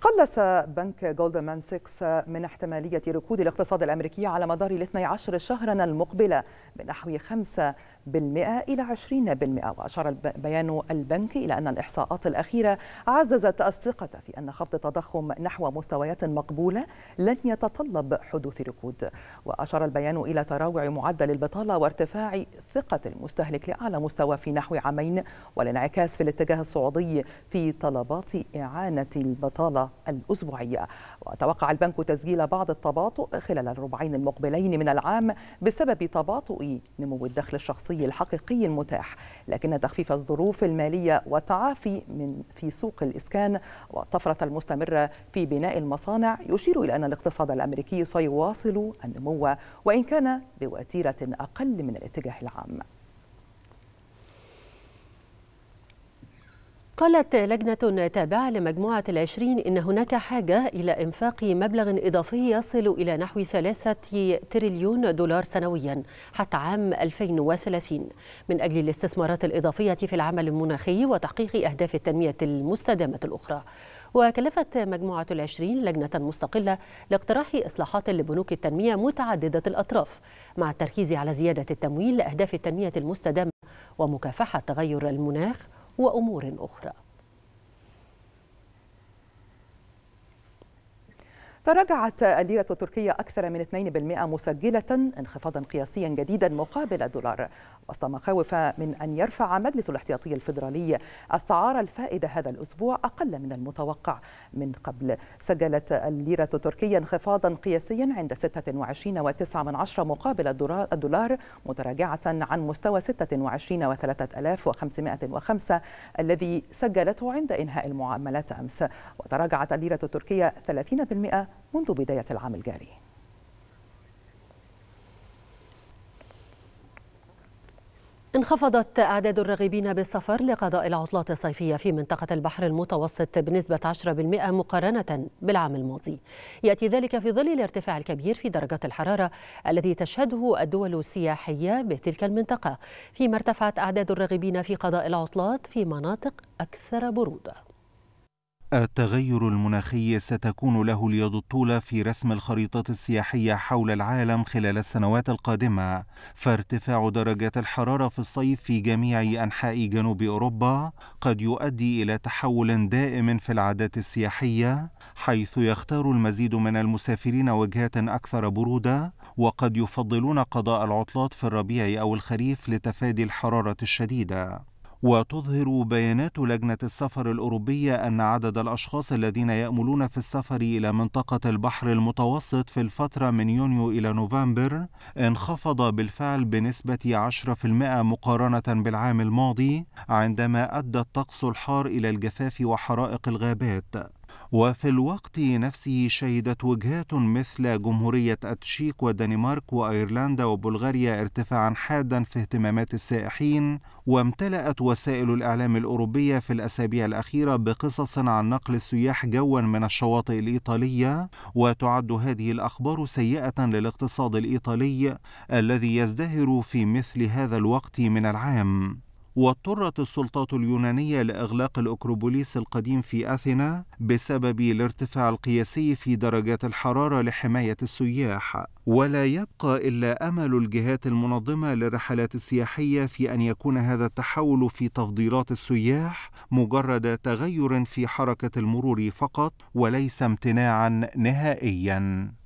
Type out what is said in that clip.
قلص بنك جولدمان سيكس من احتمالية ركود الاقتصاد الأمريكي على مدار ال 12 شهرا المقبلة بنحو 5% إلى 20% وأشار بيان البنك إلى أن الإحصاءات الأخيرة عززت الثقة في أن خفض التضخم نحو مستويات مقبولة لن يتطلب حدوث ركود وأشار البيان إلى تراوع معدل البطالة وارتفاع ثقة المستهلك لأعلى مستوى في نحو عامين والانعكاس في الاتجاه الصعودي في طلبات إعانة البطالة الأسبوعية وتوقع البنك تسجيل بعض التباطؤ خلال الربعين المقبلين من العام بسبب تباطؤ نمو الدخل الشخصي الحقيقي المتاح لكن تخفيف الظروف المالية والتعافي من في سوق الإسكان والطفرة المستمرة في بناء المصانع يشير إلى أن الاقتصاد الأمريكي سيواصل النمو وإن كان بوتيرة أقل من الاتجاه العام قالت لجنة تابعة لمجموعة العشرين إن هناك حاجة إلى إنفاق مبلغ إضافي يصل إلى نحو ثلاثة تريليون دولار سنويا حتى عام 2030 من أجل الاستثمارات الإضافية في العمل المناخي وتحقيق أهداف التنمية المستدامة الأخرى وكلفت مجموعة العشرين لجنة مستقلة لاقتراح إصلاحات لبنوك التنمية متعددة الأطراف مع التركيز على زيادة التمويل لأهداف التنمية المستدامة ومكافحة تغير المناخ وأمور أخرى تراجعت الليرة التركية أكثر من 2% مسجلة انخفاضا قياسيا جديدا مقابل الدولار وسط مخاوف من أن يرفع مجلس الاحتياطي الفيدرالي أسعار الفائدة هذا الأسبوع أقل من المتوقع من قبل سجلت الليرة التركية انخفاضا قياسيا عند 26.9 مقابل الدولار متراجعة عن مستوى 26,3505 الذي سجلته عند إنهاء المعاملات أمس وتراجعت الليرة التركية 30% منذ بداية العام الجاري انخفضت أعداد الراغبين بالسفر لقضاء العطلات الصيفية في منطقة البحر المتوسط بنسبة 10% مقارنة بالعام الماضي يأتي ذلك في ظل الارتفاع الكبير في درجات الحرارة الذي تشهده الدول السياحية بتلك المنطقة فيما ارتفعت أعداد الراغبين في قضاء العطلات في مناطق أكثر برودة التغير المناخي ستكون له اليد الطولى في رسم الخريطة السياحية حول العالم خلال السنوات القادمة، فارتفاع درجات الحرارة في الصيف في جميع أنحاء جنوب أوروبا قد يؤدي إلى تحول دائم في العادات السياحية، حيث يختار المزيد من المسافرين وجهات أكثر برودة، وقد يفضلون قضاء العطلات في الربيع أو الخريف لتفادي الحرارة الشديدة. وتظهر بيانات لجنة السفر الأوروبية أن عدد الأشخاص الذين يأملون في السفر إلى منطقة البحر المتوسط في الفترة من يونيو إلى نوفمبر انخفض بالفعل بنسبة 10% مقارنة بالعام الماضي عندما أدى الطقس الحار إلى الجفاف وحرائق الغابات وفي الوقت نفسه شهدت وجهات مثل جمهورية التشيك والدنمارك وأيرلندا وبلغاريا ارتفاعا حادا في اهتمامات السائحين وامتلأت وسائل الإعلام الأوروبية في الأسابيع الأخيرة بقصص عن نقل السياح جوا من الشواطئ الإيطالية وتعد هذه الأخبار سيئة للاقتصاد الإيطالي الذي يزدهر في مثل هذا الوقت من العام واضطرت السلطات اليونانية لإغلاق الأكروبوليس القديم في أثينا بسبب الارتفاع القياسي في درجات الحرارة لحماية السياح ولا يبقى إلا أمل الجهات المنظمة للرحلات السياحية في أن يكون هذا التحول في تفضيلات السياح مجرد تغير في حركة المرور فقط وليس امتناعا نهائيا